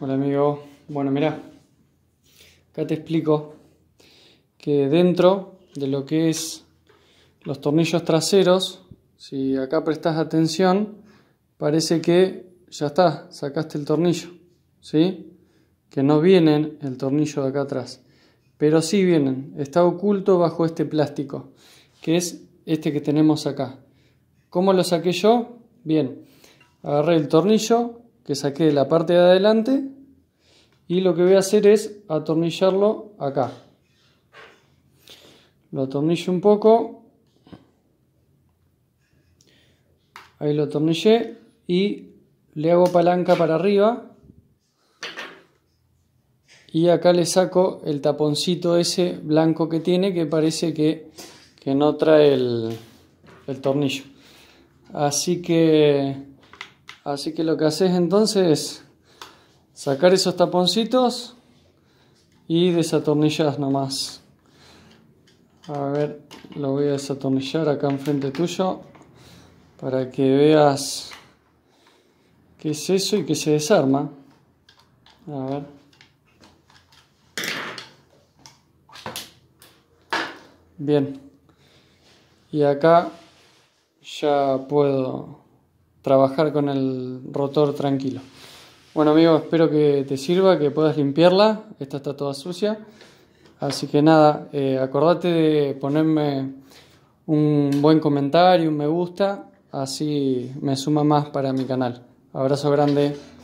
Hola amigo, bueno mira, acá te explico que dentro de lo que es los tornillos traseros, si acá prestas atención, parece que ya está, sacaste el tornillo, ¿sí? Que no vienen el tornillo de acá atrás, pero sí vienen, está oculto bajo este plástico, que es este que tenemos acá. ¿Cómo lo saqué yo? Bien, agarré el tornillo, que saqué de la parte de adelante y lo que voy a hacer es atornillarlo acá. Lo atornillo un poco. Ahí lo atornillé y le hago palanca para arriba. Y acá le saco el taponcito ese blanco que tiene que parece que, no trae el tornillo. Así que Así que lo que haces entonces es sacar esos taponcitos y desatornillas nomás. A ver, lo voy a desatornillar acá enfrente tuyo para que veas qué es eso y que se desarma. A ver. Bien. Y acá ya puedo trabajar con el rotor tranquilo. Bueno amigos, espero que te sirva, que puedas limpiarla. Esta está toda sucia. Así que nada, eh, acordate de ponerme un buen comentario, un me gusta. Así me suma más para mi canal. Abrazo grande.